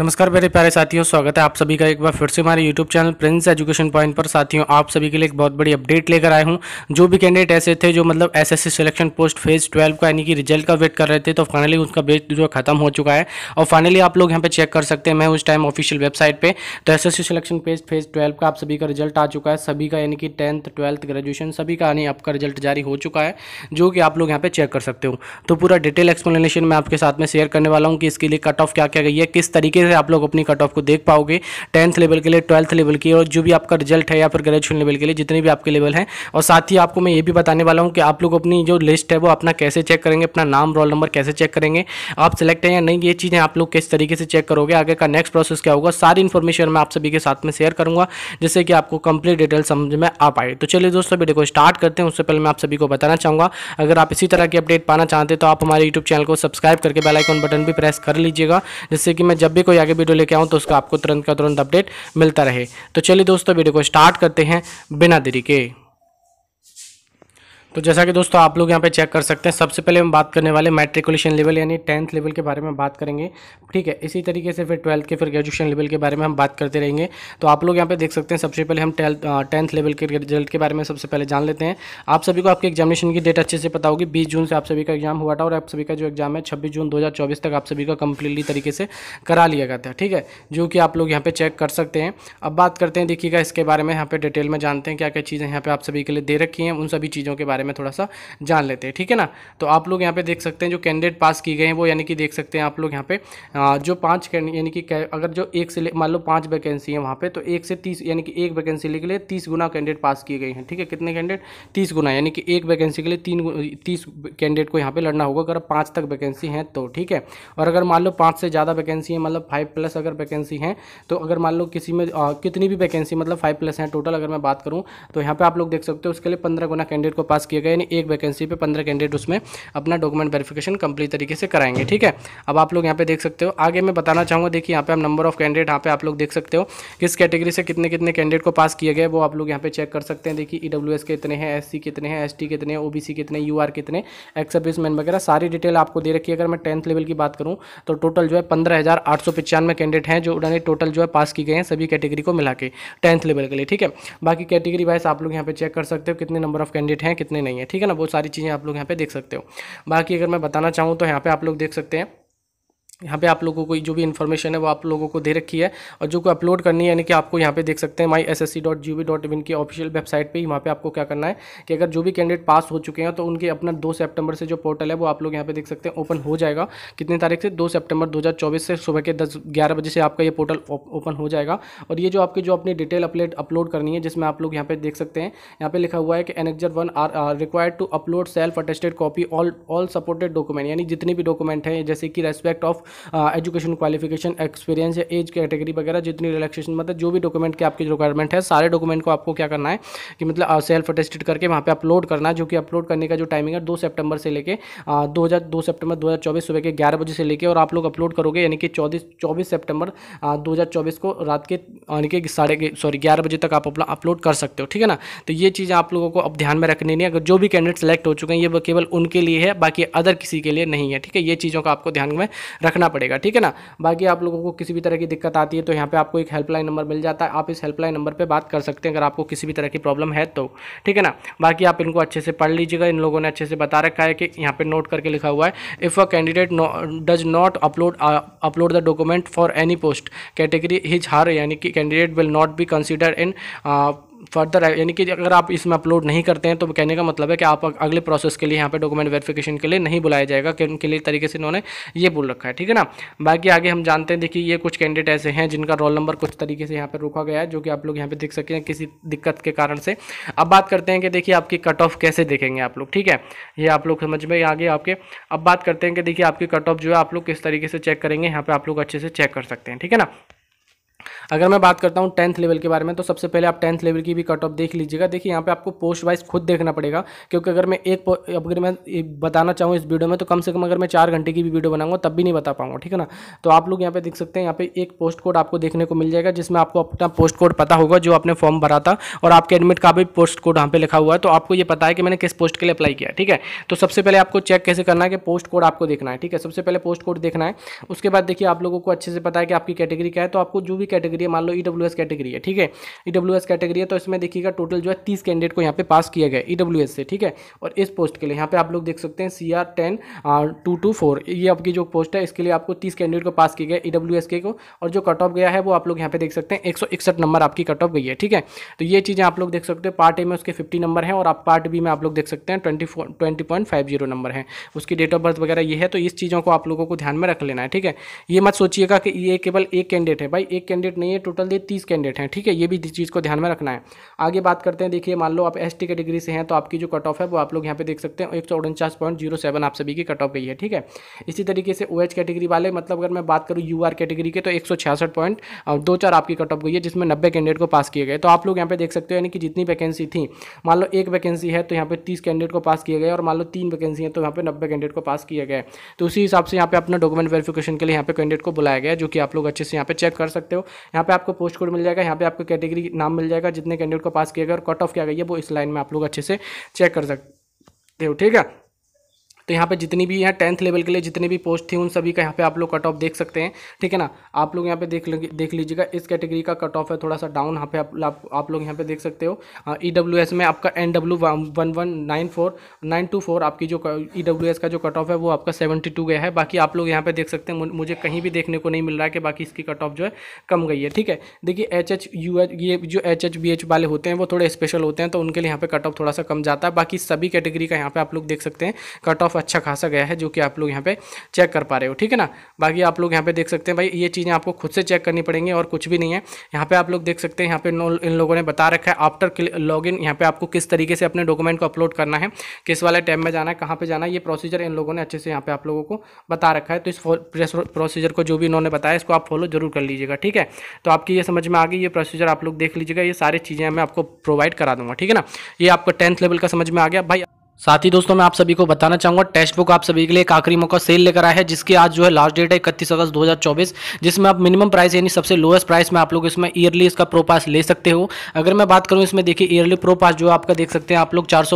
नमस्कार मेरे प्यारे साथियों स्वागत है आप सभी का एक बार फिर से हमारे YouTube channel Prince education point पर साथियों आप सभी के लिए एक बहुत बड़ी अपडेट लेकर आए हूं जो भी कैंडिडेट ऐसे थे जो मतलब एसएससी सिलेक्शन पोस्ट फेज 12 का यानी कि रिजल्ट का वेट कर रहे थे तो फाइनली उसका वेट जो खत्म हो चुका है और फाइनली आप लोग यहाँ पे चेक कर सकते हैं मैं उस टाइम ऑफिशियल वेबसाइट पर तो S selection page phase twelve का आप सभी का रिजल्ट आ चुका है सभी का यानी कि टेंथ ट्वेल्थ ग्रेजुएशन सभी का यानी आपका रिजल्ट जारी हो चुका है जो कि आप लोग यहाँ पर चेक कर सकते हो तो पूरा डिटेल एक्सप्लेनेशन मैं आपके साथ में शेयर करने वाला हूँ कि इसके लिए कट ऑफ क्या क्या गई है किस तरीके से आप लोग अपनी कट ऑफ को देख पाओगे टेंथ लेवल के लिए ट्वेल्थ लेवल की और जो भी आपका रिजल्ट है या फिर ग्रेजुएशन लेवल के लिए जितने भी आपके लेवल हैं और साथ ही आपको मैं ये भी बताने वाला हूँ कि आप लोग अपनी जो लिस्ट है वो अपना कैसे चेक करेंगे अपना नाम रोल नंबर कैसे चेक करेंगे आप सिलेक्ट हैं या नहीं ये चीज़ें आप लोग किस तरीके से चेक करोगे आगे का नेक्स्ट प्रोसेस क्या होगा सारी इन्फॉर्मेशन मैं आप सभी के साथ में शेयर करूँगा जिससे कि आपको कंप्लीट डिटेल समझ में आ पाए तो चलिए दोस्तों वीडियो को स्टार्ट करते हैं उससे पहले मैं आप सभी को बताना चाहूँगा अगर आप इसी तरह की अपडेट पाना चाहते हैं तो आप हमारे यूट्यूब चैनल को सब्सक्राइब करके बेलाइकॉन बटन भी प्रेस कर लीजिएगा जिससे कि मैं जब भी कोई आगे वीडियो लेके आऊँ तो उसका आपको तुरंत का तुरंत अपडेट मिलता रहे तो चलिए दोस्तों वीडियो को स्टार्ट करते हैं बिना देरी के तो जैसा कि दोस्तों आप लोग यहाँ पे चेक कर सकते हैं सबसे पहले हम बात करने वाले मैट्रिकुलेशन लेवल यानी टेंथ लेवल के बारे में बात करेंगे ठीक है इसी तरीके से फिर ट्वेल्थ के फिर ग्रेजुएशन लेवल के बारे में हम बात करते रहेंगे तो आप लोग यहाँ पे देख सकते हैं सबसे पहले हम टेंथ लेवल के रिजल्ट के बारे में सबसे पहले जान लेते हैं आप सभी को आपके एग्जामिनेशन की डेट अच्छे से पता होगी बीस जून से आप सभी का एग्जाम हुआ था और आप सभी का जो एग्जाम है छब्बीस जून दो तक आप सभी का कंप्लीटली तरीके से करा लिया गया था ठीक है जो कि आप लोग यहाँ पर चेक कर सकते हैं अब बात करते हैं देखिएगा इसके बारे में यहाँ पर डिटेल में जानते हैं क्या क्या चीज़ें यहाँ पर आप सभी के लिए दे रखी हैं उन सभी चीज़ों के बारे बारे में थोड़ा सा जान लेते हैं ठीक है ना तो आप लोग यहाँ पे देख सकते हैं जो कैंडिडेट पास किए गए हैं वो यानी कि देख सकते हैं आप लोग यहाँ पे जो पाँच यानी कि अगर जो एक से मान लो पाँच वैकेंसी है वहाँ पर तो एक से तीस यानी कि एक वैकेंसी के लिए तीस गुना कैंडिडेट पास किए गए हैं ठीक है कितने कैंडिडेट तीस गुना यानी कि एक वैकेंसी के लिए तीन तीस कैंडिडेट को यहाँ पर लड़ना होगा अगर पाँच तक वैकेंसी हैं तो ठीक है और अगर मान लो पाँच से ज़्यादा वैकेंसी है मतलब फाइव प्लस अगर वैकेंसी है तो अगर मान लो किसी में आ, कितनी भी वैकेंसी मतलब फाइव प्लस है टोटल अगर मैं बात करूँ तो यहाँ पर आप लोग देख सकते हो उसके लिए पंद्रह गुना कैंडिडेट को पास किया गए यानी एक वैकेंसी पे पंद्रह कैंडिडेट उसमें अपना डॉक्यूमेंट वेरिफिकेशन कंप्लीट तरीके से कराएंगे ठीक है अब आप लोग यहाँ पे देख सकते हो आगे मैं बताना चाहूँगा देखिए यहाँ पे हम नंबर ऑफ कैंडिडेट यहाँ पे आप लोग देख सकते हो किस कैटेगरी से कितने कितने कैंडिडेट को पास किए गए वो आप लोग यहाँ पे चेक कर सकते हैं देखिए ई के इतने हैं एस कितने हैं एस कितने हैं ओ कितने यू आर कितने एक्स सर्विस वगैरह सारी डिटेल आपको दे रखी है अगर मैं टेंथ लेवल की बात करूँ तो टोटल जो है पंद्रह कैंडिडेट हैं जो उन्होंने टोटल जो है पास किए गए हैं सभी कैटेगरी को मिला के टेंथ लेवल के लिए ठीक है बाकी कैटेगरी वाइज आप लोग यहाँ पे चेक कर सकते हो कितने नंबर ऑफ कैंडिडेट हैं कितने नहीं है ठीक है ना वो सारी चीज़ें आप लोग यहाँ पे देख सकते हो बाकी अगर मैं बताना चाहूँ तो यहाँ पे आप लोग देख सकते हैं यहाँ पे आप लोगों को जो भी इन्फॉर्मेशन है वो आप लोगों को दे रखी है और जो को अपलोड करनी है यानी कि आपको यहाँ पे देख सकते हैं my S S C dot G V की ऑफिशियल वेबसाइट पे ही वहाँ पे आपको क्या करना है कि अगर जो भी कैंडिडेट पास हो चुके हैं तो उनके अपना दो सितंबर से जो पोर्टल है वो आप लोग यहाँ पे देख सकते हैं ओपन हो जाएगा कितनी तारीख से दो सेप्टेम्बर दो से सुबह के दस ग्यारह बजे से आपका ये पोर्टल ओपन हो जाएगा और ये जो आपकी जो अपनी डिटेल अपलेट अपलोड करनी है जिसमें आप लोग यहाँ पे देख सकते हैं यहाँ पे लिखा हुआ है कि annexure one are required to upload self attested copy all all supported document यानी जितनी भी डॉक्यूमेंट है जैसे कि respect of education qualification experience या एज कैटेगरी वगैरह जितनी रिलैक्सेशन मतलब जो भी डॉक्यूमेंट के आपकी रिक्वायरमेंट है सारे डॉक्यूमेंट को आपको क्या करना है कि मतलब सेल्फ uh, अटेस्टेड करके वहाँ पर अपलोड करना है जो कि अपलोड करने का जो टाइमिंग है दो सेप्टेम्बर से लेकर uh, दो हज़ार दो सेप्टेम्बर दो हज़ार चौबीस सुबह के ग्यारह बजे से लेकर और आप लोग अपलोड करोगे यानी कि चौबीस चौबीस सेप्टेम्बर uh, दो हज़ार चौबीस को रात के यानी कि साढ़े सॉरी ग्यारह बजे तक आप अपना अपलोड कर सकते हो ठीक है ना तो ये चीज़ आप लोगों को अब ध्यान में रखनी नहीं अगर जो भी कैंडिडेट सेलेक्ट हो चुके हैं ये केवल उनके लिए है बाकी अदर किसी के लिए नहीं है ठीक है ये चीज़ों का आपको ध्यान में रखना रखना पड़ेगा ठीक है ना बाकी आप लोगों को किसी भी तरह की दिक्कत आती है तो यहाँ पे आपको एक हेल्पलाइन नंबर मिल जाता है आप इस हेल्पलाइन नंबर पर बात कर सकते हैं अगर आपको किसी भी तरह की प्रॉब्लम है तो ठीक है ना बाकी आप इनको अच्छे से पढ़ लीजिएगा इन लोगों ने अच्छे से बता रखा है कि यहाँ पर नोट करके लिखा हुआ है if a candidate does not upload upload the document for any post category his her यानी कि candidate will not be consider in further यानी कि अगर आप इसमें अपलोड नहीं करते हैं तो कहने का मतलब है कि आप अगले प्रोसेस के लिए यहाँ पे डॉक्यूमेंट वेरिफिकेशन के लिए नहीं बुलाया जाएगा कि उनके लिए तरीके से इन्होंने ये बोल रखा है ठीक है ना बाकी आगे हम जानते हैं देखिए ये कुछ कैंडिडेट ऐसे हैं जिनका रोल नंबर कुछ तरीके से यहाँ पर रोका गया है जो कि आप लोग यहाँ पर देख सकते हैं किसी दिक्कत के कारण से अब बात करते हैं कि देखिए आपकी कट ऑफ कैसे देखेंगे आप लोग ठीक है ये आप लोग समझ में आगे आपके अब बात करते हैं कि देखिए आपकी कट ऑफ जो है आप लोग किस तरीके से चेक करेंगे यहाँ पर आप लोग अच्छे से चेक कर सकते हैं ठीक है ना अगर मैं बात करता हूँ टेंथ लेवल के बारे में तो सबसे पहले आप टेंथ लेवल की भी कट ऑफ देख लीजिएगा देखिए यहाँ पे आपको पोस्ट वाइज खुद देखना पड़ेगा क्योंकि अगर मैं एक अगर मैं बताना चाहूँ इस वीडियो में तो कम से कम अगर मैं चार घंटे की भी वीडियो बनाऊंगा तब भी नहीं बता पाऊंगा ठीक है ना तो आप लोग यहाँ पे देख सकते हैं यहाँ पे एक पोस्ट कोड आपको देखने को मिल जाएगा जिसमें आपको अपना पोस्ट कोड पता होगा जो आपने फॉर्म भरा था और आपके एडमिट का भी पोस्ट कोड यहाँ पे लिखा हुआ है तो आपको ये पता है कि मैंने किस पोस्ट के लिए अप्लाई किया ठीक है तो सबसे पहले आपको चेक कैसे करना है कि पोस्ट कोड आपको देखना है ठीक है सबसे पहले पोस्ट कोड देखना है उसके बाद देखिए आप लोगों को अच्छे से पता है कि आपकी कैटेगरी क्या है तो आपको जो भी कैटेगरी कैटेगरी है मान लो ई e कैटेगरी है ठीक है ई e कैटेगरी है तो इसमें देखिएगा टोटल जो है तीस कैंडिडेट को यहाँ पे पास किया गया ई e से ठीक है और इस पोस्ट के लिए यहाँ पे आप लोग देख सकते हैं C R ten two two four ये आपकी जो पोस्ट है इसके लिए आपको तीस कैंडिडेट को पास किया गया ई डब्ल्यू एस के को और जो कट ऑफ गया है वो आप लोग यहाँ पे देख सकते हैं एक सौ इकसठ नंबर आपकी कट ऑफ गई है ठीक है तो ये चीज़ें आप लोग देख सकते हैं पार्ट ए में उसके फिफ्टी नंबर है और आप पार्ट बी में आप लोग देख सकते हैं twenty four twenty point five zero number है उसकी डेट ऑफ बर्थ वगैरह ये है तो इस चीज़ों को आप लोगों को ध्यान में रख लेना है ठीक है ये मत सोचिएगा कि ये केवल एक कैंडिडेट है भाई एक कैंडिडेट नहीं है टोटल ये तीस कैंडिडेट हैं ठीक है ये भी चीज़ को ध्यान में रखना है आगे बात करते हैं देखिए मान लो आप एस कैटेगरी से हैं तो आपकी जो कट ऑफ है वो आप लोग यहाँ पे देख सकते हैं एक सौ उनचास पॉइंट जीरो सेवन आप सभी की कट ऑफ गई है ठीक है इसी तरीके से ओ कैटेगरी वाले मतलब अगर मैं बात करूँ यू कैटेगरी के तो एक सौ छियासठ पॉइंट दो चार आपकी कट ऑफ गई है जिसमें नब्बे कैंडिडेट को पास किए गए तो आप लोग यहाँ पे देख सकते हो यानी कि जितनी वैकेंसी थी मान लो एक वैकेंसी है तो यहाँ पे तीस कैंडिडेट को पास किया गया और मान लो तीन वैकेंसी है तो यहाँ पे नब्बे कैंडिडेट को पास किया गया तो उसी हिसाब से यहाँ पे अपना डॉक्यूमेंट वेरिफिकेशन के लिए यहाँ पे कैंडिडेट को बुलाया गया जो कि आप लोग अच्छे से यहाँ पे चेक कर सकते हो यहाँ पे आपको पोस्ट कोड मिल जाएगा यहाँ पे आपको कैटेगरी नाम मिल जाएगा जितने कैंडिडेट को पास किया गया और कट ऑफ किया गया है वो इस लाइन में आप लोग अच्छे से चेक कर सकते हो ठीक है तो यहाँ पे जितनी भी है टेंथ लेवल के लिए जितनी भी पोस्ट थी उन सभी का यहाँ पे आप लोग कट ऑफ देख सकते हैं ठीक है ना आप लोग यहाँ पे देख देख लीजिएगा इस कैटेगरी का कट ऑफ है थोड़ा सा डाउन यहाँ पे आप, आप, आप लोग यहाँ पे देख सकते हो ई डब्ल्यू एस में आपका N W one one nine four nine two four आपकी जो ई डब्ल्यू एस का जो कट ऑफ है वो आपका सेवेंटी टू गया है बाकी आप लोग यहाँ पे देख सकते हैं मुझे कहीं भी देखने को नहीं मिल रहा है कि बाकी इसकी कट ऑफ जो है कम गई है ठीक है देखिए एच एच यू एच ये जो एच एच बी एच वाले होते हैं वो थोड़े स्पेशल होते हैं तो उनके लिए यहाँ पे कट ऑफ थोड़ा सा कम जाता है बाकी सभी कैटेगरी का यहाँ पे आप लोग देख सकते हैं कट ऑफ अच्छा खासा गया है जो कि आप लोग यहाँ पे चेक कर पा रहे हो ठीक है ना बाकी आप लोग यहाँ पे देख सकते हैं भाई ये चीज़ें आपको खुद से चेक करनी पड़ेंगी और कुछ भी नहीं है यहाँ पे आप लोग देख सकते हैं यहाँ पे इन लोगों ने बता रखा है आफ्टर लॉग इन यहाँ पे आपको किस तरीके से अपने डॉक्यूमेंट को अपलोड करना है किस वाले टाइम में जाना है कहाँ पर जाना है ये प्रोसीजर इन लोगों ने अच्छे से यहाँ पे आप लोगों को बता रखा है तो इस प्रोसीजर को जो भी इन्होंने बताया इसको आप फॉलो जरूर कर लीजिएगा ठीक है तो आपकी ये समझ में आ गई ये प्रोसीजर आप लोग देख लीजिएगा ये सारी चीज़ें मैं आपको प्रोवाइड करा दूंगा ठीक है ना ये आपको टेंथ लेवल का समझ में आ गया भाई साथ ही दोस्तों मैं आप सभी को बताना चाहूँगा टेक्स्ट बुक आप सभी के लिए एक आखिरी मौका सेल लेकर आया है जिसकी आज जो है लास्ट डेट है इकतीस अगस्त 2024 जिसमें आप मिनिमम प्राइस यानी सबसे लोएस्ट प्राइस में आप लोग इसमें ईयरली इसका प्रो पास ले सकते हो अगर मैं बात करूँ इसमें देखिए ईयरली प्रो पास जो आपका देख सकते हैं आप लोग चार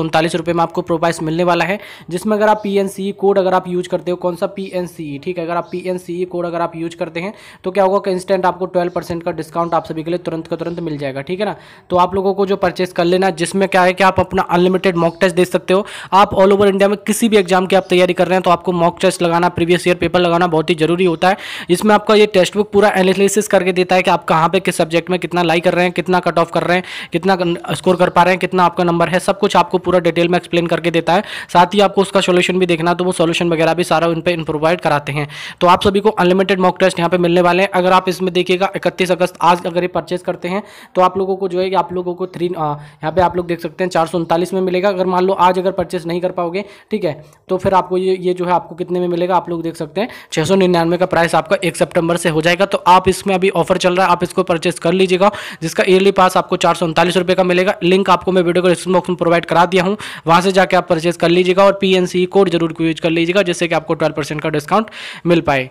में आपको प्रो पास मिलने वाला है जिसमें अगर आप पी कोड e अगर आप यूज करते हो कौन सा पी e, ठीक है अगर आप पी कोड e अगर आप यूज करते हैं तो क्या होगा कि इंस्टेंट आपको ट्वेल्व का डिस्काउंट आप सभी के लिए तुरंत का तुरंत मिल जाएगा ठीक है ना तो आप लोगों को जो परचेस कर लेना जिसमें क्या है कि आप अपना अनलिमिटेड मॉक टेस्ट दे सकते हो आप ऑल ओवर इंडिया में किसी भी एग्जाम की आप तैयारी कर रहे हैं तो आपको मॉक टेस्ट लगाना प्रीवियस ईयर पेपर लगाना बहुत ही जरूरी होता है जिसमें आपका ये टेस्ट बुक पूरा एनालिसिस करके देता है कि आप कहाँ पर किस सब्जेक्ट में कितना लाई कर रहे हैं कितना कट ऑफ कर रहे हैं कितना स्कोर कर पा रहे हैं कितना आपका नंबर है सब कुछ आपको पूरा डिटेल में एक्सप्लेन करके देता है साथ ही आपको उसका सोल्यूशन भी देखना तो वो सोल्यूशन वगैरह भी सारा उन पर प्रोवाइड कराते हैं तो आप सभी को अनलिमिटेड मॉक टेस्ट यहाँ पे मिलने वाले हैं अगर आप इसमें देखिएगा इकतीस अगस्त आज अगर ये परचेज करते हैं तो आप लोगों को जो है कि आप लोगों को थ्री यहाँ पे आप लोग देख सकते हैं चार में मिलेगा अगर मान लो आज अगर परचेस नहीं कर पाओगे ठीक है तो फिर आपको ये ये जो है आपको कितने में मिलेगा आप लोग देख सकते हैं छः सौ निन्यानवे का प्राइस आपका एक सितंबर से हो जाएगा तो आप इसमें अभी ऑफर चल रहा है आप इसको परचेस कर लीजिएगा जिसका ईयरली पास आपको चार सौ उनतालीस रुपये का मिलेगा लिंक आपको मैं वीडियो को डिस्क्रिप्शन बॉक्स में प्रोवाइड करा दिया हूँ वहाँ से जाकर आप परचेस कर लीजिएगा और पी कोड e जरूर यूज कर लीजिएगा जिससे कि आपको ट्वेल्व का डिस्काउंट मिल पाए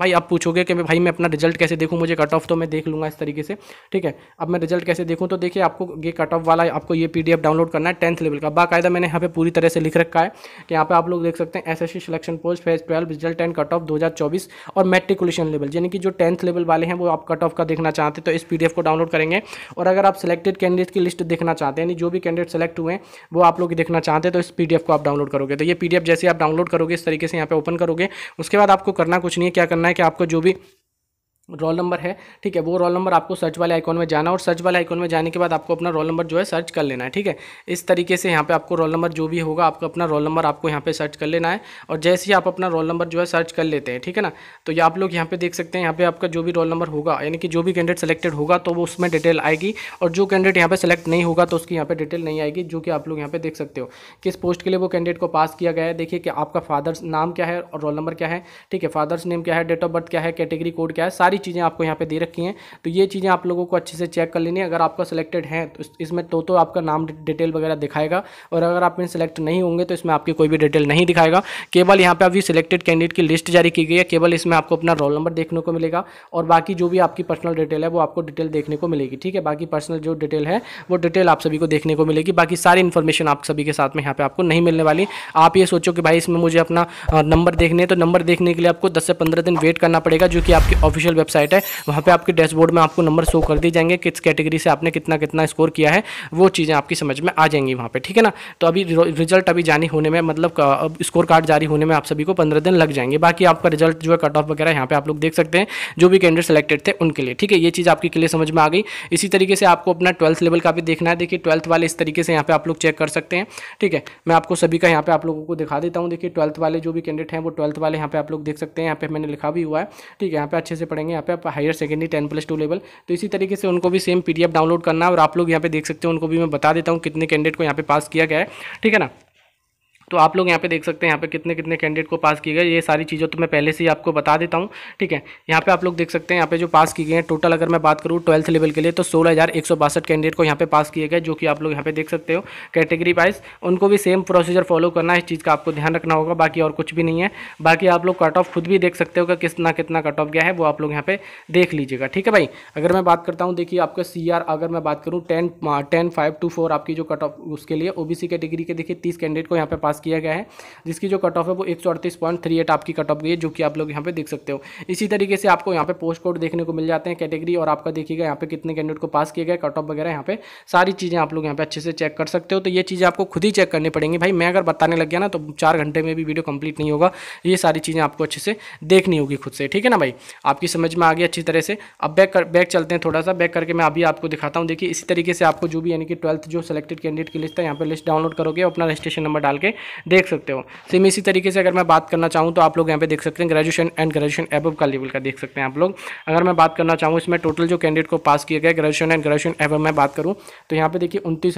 भाई आप पूछोगे कि भाई मैं अपना रिजल्ट कैसे देखूँ मुझे कट ऑफ तो मैं देख लूँगा इस तरीके से ठीक है अब मैं रिजल्ट कैसे देखूँ तो देखिए आपको ये कट ऑफ वाला आपको ये पी डाउनलोड करना है टेंथ लेवल का बाकायदा मैंने यहाँ पर पूरी तरह से लिख रखा है कि यहाँ पर आप लोग देख सकते हैं S S selection post phase twelve result and cut off दो और मेट्रिकुलेशन लेवल यानी कि जो टेंथ लेवल वाले हैं वो आप कट ऑफ का देखना चाहते हैं तो इस पी को डाउनलोड करेंगे और अगर आप सिलेक्टेड कैंडिडेट की लिस्ट देखना चाहते हैं यानी जो भी कैंडिडेट सेलेक्ट हुए हैं वो आप लोग देखना चाहते हैं तो इस पी को आप डाउनलोड करोगे तो ये पी जैसे आप डाउनलोड करोगे इस तरीके से यहाँ पे ओपन करोगे उसके बाद आपको करना कुछ नहीं है क्या करना करना है कि आपका जो भी रोल नंबर है ठीक है वो रोल नंबर आपको सर्च वाले आइकॉन में जाना और सर्च वाले आइकॉन में जाने के बाद आपको अपना रोल नंबर जो है सर्च कर लेना है ठीक है इस तरीके से यहाँ पे आपको रोल नंबर जो भी होगा आपको अपना रोल नंबर आपको यहाँ पे सर्च कर लेना है और जैसे ही आप अपना रोल नंबर जो है सर्च कर लेते हैं ठीक है ना तो ये आप लोग यहाँ पे देख सकते हैं यहाँ पे आपका जो भी रोल नंबर होगा यानी कि जो भी कैंडिडेट सेलेक्टेड होगा तो वो उसमें डिटेल आएगी और जो कैंडिडेट यहाँ पर सेलेक्ट नहीं होगा तो उसकी यहाँ पर डिटेल नहीं आएगी जो कि आप लोग यहाँ पे देख सकते हो किस पोस्ट के लिए वो कैंडिडेट को पास किया गया है देखिए कि आपका फादर्स नाम क्या है और रोल नंबर क्या है ठीक है फादर्स नेम क्या है डेट ऑफ बर्थ क्या है कैटेगरी कोड क्या है सारी चीज़ें आपको यहाँ पे दे रखी हैं तो ये चीज़ें आप लोगों को अच्छे से चेक कर लेनी है अगर आपका सिलेक्टेड है तो इसमें तो तो आपका नाम डिटेल वगैरह दिखाएगा और अगर आप इन सिलेक्ट नहीं होंगे तो इसमें आपकी कोई भी डिटेल नहीं दिखाएगा केवल यहाँ पर अभी सिलेक्टेड कैंडिडेट की लिस्ट जारी की गई है केवल इसमें आपको अपना रोल नंबर देखने को मिलेगा और बाकी जो भी आपकी पर्सनल डिटेल है वो आपको डिटेल देखने को मिलेगी ठीक है बाकी पर्सनल जो डिटेल है वो डिटेल आप सभी को देखने को मिलेगी बाकी सारी इन्फॉर्मेशन आप सभी के साथ में यहाँ पे आपको नहीं मिलने वाली आप ये सोचो कि भाई इसमें मुझे अपना नंबर देखने तो नंबर देखने के लिए आपको दस से पंद्रह दिन वेट करना पड़ेगा जो कि आपकी ऑफिशियल वेबसाइट वेबसाइट है वहाँ पर आपके डैशबोर्ड में आपको नंबर शो कर दिए जाएंगे किस कैटेगरी से आपने कितना कितना स्कोर किया है वो चीज़ें आपकी समझ में आ जाएंगी वहाँ पर ठीक है ना तो अभी रिजल्ट अभी जारी होने में मतलब अब स्कोर कार्ड जारी होने में आप सभी को पंद्रह दिन लग जाएंगे बाकी आपका रिजल्ट जो है कट ऑफ वगैरह यहाँ पर आप लोग देख सकते हैं जो भी कैंडिडेट सेलेक्टेड थे उनके लिए ठीक है ये चीज़ आपकी क्लियर समझ में आ गई इसी तरीके से आपको अपना ट्वेल्थ लेवल का भी देखना है देखिए ट्वेल्थ वाले इस तरीके से यहाँ पे आप लोग चेक कर सकते हैं ठीक है मैं आपको सभी का यहाँ पे आप लोगों को दिखा देता हूँ देखिए ट्वेल्थ वाले जो भी कैंडिडेट हैं वो ट्वेल्थ वाले यहाँ पे आप लोग देख सकते हैं यहाँ पे मैंने लिखा भी हुआ है ठीक है यहाँ पे अच्छे से पढ़ेंगे यहाँ पे आप higher secondary ten plus two level तो इसी तरीके से उनको भी सेम पी डाउनलोड करना और आप लोग यहाँ पे देख सकते हो उनको भी मैं बता देता हूँ कितने कैंडिडेट को यहाँ पे पास किया गया है ठीक है ना तो आप लोग यहाँ पे देख सकते हैं यहाँ पे कितने कितने कैंडिडेट को पास किए गए ये सारी चीज़ें तो मैं पहले से ही आपको बता देता हूँ ठीक है यहाँ पे आप लोग देख सकते हैं यहाँ पे जो पास किए गए हैं टोटल अगर मैं बात करूँ ट्वेल्थ लेवल के लिए तो सोलह कैंडिडेट को यहाँ पे पास किए गए जो कि आप लोग यहाँ पे देख सकते हो कैटेगरी वाइज उनको भी सेम प्रोसीजर फॉलो करना है इस चीज़ का आपको ध्यान रखना होगा बाकी और कुछ भी नहीं है बाकी आप लोग कट ऑफ खुद भी देख सकते हो कि कितना कितना कट ऑफ गया है वो आप लोग यहाँ पे देख लीजिएगा ठीक है भाई अगर मैं बात करता हूँ देखिए आपका सी अगर मैं बात करूँ ten ten five two four आपकी जो कट ऑफ उसके लिए सी कैटेगरी के देखिए तीस कैंडिडेट को यहाँ पे पास किया गया है जिसकी जो कट ऑफ है वो एक आपकी कट ऑफ गई है जो कि आप लोग यहाँ पे देख सकते हो इसी तरीके से आपको यहाँ पे पोस्ट कोड देखने को मिल जाते हैं कैटेगरी और आपका देखिएगा यहाँ पे कितने कैंडिडेट को पास किया गया कट ऑफ वगैरह यहाँ पे सारी चीज़ें आप लोग यहाँ पे अच्छे से चेक कर सकते हो तो ये चीज़ें आपको खुद ही चेक करनी पड़ेंगी भाई मैं अगर बताने लग गया ना तो चार घंटे में भी वीडियो कंप्लीट नहीं होगा ये सारी चीज़ें आपको अच्छे से देखनी होगी खुद से ठीक है ना भाई आपकी समझ में आ गई अच्छी तरह से अब बैक कर बैक चलते हैं थोड़ा सा बैक करके मैं अभी आपको दिखाता हूँ देखिए इसी तरीके से आपको जो भी यानी कि ट्वेल्थ जो सेलेक्टेड कैंडिडेट की लिस्ट है यहाँ पर लिस्ट डाउनलोड करोगे अपना रजिस्ट्रेशन नंबर डाल के देख सकते हो सेम इसी तरीके से अगर मैं बात करना चाहूँ तो आप लोग यहाँ पे देख सकते हैं ग्रेजुएशन एंड ग्रेजुएशन एबव का लेवल का देख सकते हैं आप लोग अगर मैं बात करना चाहूँ इसमें टोटल जो कैंडिडेट को पास किया गया ग्रेजुएशन एंड ग्रेजुएशन एबव में बात करूँ तो यहाँ पे देखिए उनतीस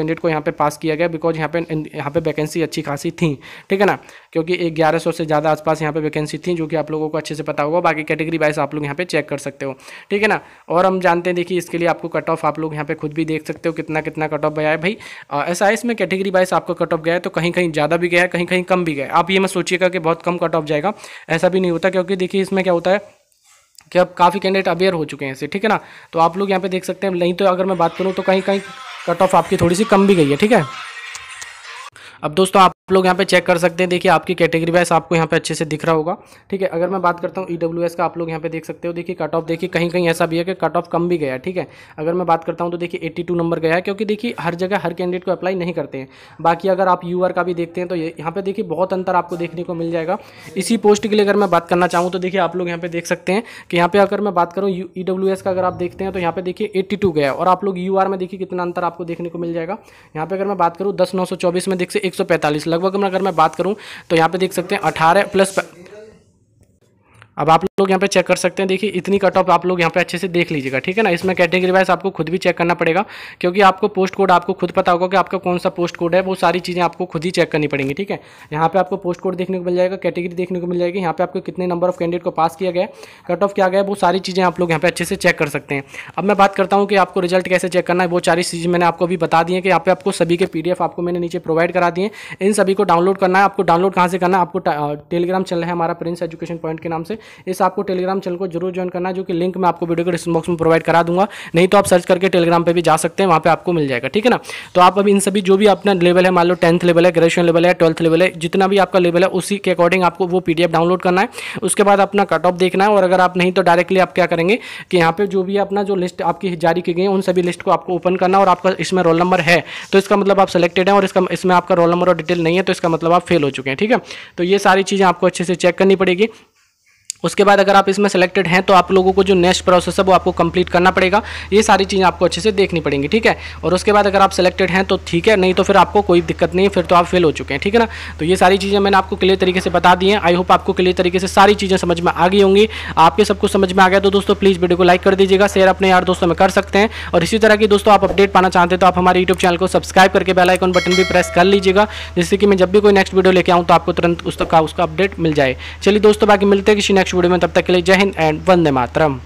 कैंडिडेट को यहाँ पे पास किया गया बिकॉज यहाँ पे यहाँ पे वैकेंसी अच्छी खासी थी ठीक है ना क्योंकि ग्यारह से ज़्यादा आसपास यहाँ पे वैकेंसी थी जो कि आप लोगों को अच्छे से पता होगा बाकी कैटेगरी वाइज आप लोग यहाँ पे चेक कर सकते हो ठीक है ना और हम जानते हैं देखिए इसके लिए आपको कट ऑफ आप लोग यहाँ पे खुद भी देख सकते हो कितना कितना कट ऑफ गया है भाई ऐसा है इसमें कैटेगरी वाइज आपको कट ऑफ गया तो कहीं कहीं ज़्यादा भी गया है कहीं कहीं कम भी गया आप ये मत सोचिएगा कि बहुत कम कट ऑफ जाएगा ऐसा भी नहीं होता क्योंकि देखिए इसमें क्या होता है कि अब काफ़ी कैंडिडेट अवेयर हो चुके हैं इसे ठीक है ना तो आप लोग यहाँ पे देख सकते हैं नहीं तो अगर मैं बात करूँ तो कहीं कहीं कट ऑफ आपकी थोड़ी सी कम भी गई है ठीक है अब दोस्तों आप लोग यहाँ पे चेक कर सकते हैं देखिए आपकी कैटेगरी वाइज आपको यहाँ पे अच्छे से दिख रहा होगा ठीक है अगर मैं बात करता हूँ ई e का आप लोग यहाँ पे देख सकते हो देखिए कट ऑफ देखिए कहीं कहीं ऐसा भी है कि कट ऑफ कम भी गया ठीक है अगर मैं बात करता हूँ तो देखिए एट्टी नंबर गया है क्योंकि देखिए हर जगह हर कैंडिडेट को अप्लाई नहीं करते हैं बाकी अगर आप यू का भी देखते हैं तो यहाँ पर देखिए बहुत अंतर आपको देखने को मिल जाएगा इसी पोस्ट के लिए अगर मैं बात करना चाहूँ तो देखिए आप लोग यहाँ पर देख सकते हैं कि यहाँ पर अगर मैं बात करूँ ई e का अगर आप देखते हैं तो यहाँ पर देखिए एट्टी गया और आप लोग यू में देखिए कितना अंतर आपको देखने को मिल जाएगा यहाँ पर अगर मैं बात करूँ दस में देख से एक सौ लगभग अगर मैं बात करूँ तो यहाँ पे देख सकते हैं अठारह प्लस अब आप लोग यहाँ पे चेक कर सकते हैं देखिए इतनी कट ऑफ आप लोग यहाँ पे अच्छे से देख लीजिएगा ठीक है ना इसमें कैटेगरी वाइज आपको खुद भी चेक करना पड़ेगा क्योंकि आपको पोस्ट कोड आपको खुद पता होगा कि आपका कौन सा पोस्ट कोड है वो सारी चीज़ें आपको खुद ही चेक करनी पड़ेंगी ठीक है यहाँ पे आपको पोस्ट कोड देखने को मिल जाएगा कैटेगरी देखने को मिल जाएगी यहाँ पे आपको कितने नंबर ऑफ कैंडिडेट को पास किया गया कट ऑफ किया गया वो सारी चीज़ें आप लोग यहाँ पे अच्छे से चेक कर सकते हैं अब मैं बात करता हूँ कि आपको रिजल्ट कैसे चेक करना है वो सारी चीज़ मैंने आपको अभी बता दी है कि यहाँ पे आपको सभी के पी आपको मैंने नीचे प्रोवाइड करा दिए इन सभी को डाउनलोड करना है आपको डाउनलोड कहाँ से करना है आपको टेलीग्राम चल रहा है हमारा प्रिंस एजुकेशन पॉइंट के नाम से इस आपको टेलीग्राम चैनल को जरूर ज्वाइन करना जो कि लिंक मैं आपको वीडियो के डिस्क्रिप्शन बॉक्स में प्रोवाइड करा दूंगा नहीं तो आप सर्च करके टेलीग्राम पर भी जा सकते हैं वहाँ पर आपको मिल जाएगा ठीक है ना तो आप अभी इन सभी जो भी अपना लेवल है मान लो टेंथ लेवल है ग्रेजुएशन लेवल है ट्वेल्थ लेवल है जितना भी आपका लेवल है उसी के अकॉर्डिंग आपको वो पी डाउनलोड करना है उसके बाद अपना कट ऑफ देखना है और अगर आप नहीं तो डायरेक्टली आप क्या करेंगे कि यहाँ पर जो भी अपना जो लिस्ट आपकी जारी की गई है उन सभी लिस्ट को आपको ओपन करना और आपका इसमें रोल नंबर है तो इसका मतलब आप सेलेक्टेड हैं और इसका इसमें आपका रोल नंबर और डिटेल नहीं है तो इसका मतलब आप फेल हो चुके हैं ठीक है तो ये सारी चीज़ें आपको अच्छे से चेक करनी पड़ेगी उसके बाद अगर आप इसमें सेलेक्टेड हैं तो आप लोगों को जो नेक्स्ट प्रोसेस है वो आपको कंप्लीट करना पड़ेगा ये सारी चीज़ें आपको अच्छे से देखनी पड़ेंगी ठीक है और उसके बाद अगर आप सेलेक्टेड हैं तो ठीक है नहीं तो फिर आपको कोई दिक्कत नहीं है फिर तो आप फेल हो चुके हैं ठीक है ना तो ये सारी चीज़ें मैंने आपको क्लियर तरीके से बता दी हैं आई होप आपको क्लियर तरीके से सारी चीज़ें समझ में आ गई होंगी आपके सब कुछ समझ में आ गया तो दोस्तों प्लीज़ वीडियो को लाइक कर दीजिएगा शेयर अपने यार दोस्तों में कर सकते हैं और इसी तरह की दोस्तों आप अपडेट पाना चाहते हैं तो आप हमारे यूट्यूब चैनल को सब्सक्राइब करके बेलाइकॉन बटन भी प्रेस कर लीजिएगा जिससे कि मैं जब भी कोई नेक्स्ट वीडियो लेके आऊँ तो आपको तुरंत उसका उसका अपडेट मिल जाए चलिए दोस्तों बाकी मिलते हैं किसी नेक्स्ट नेक्स्ट वीडियो में तब तक के लिए जय हिंद एंड वंदे मातरम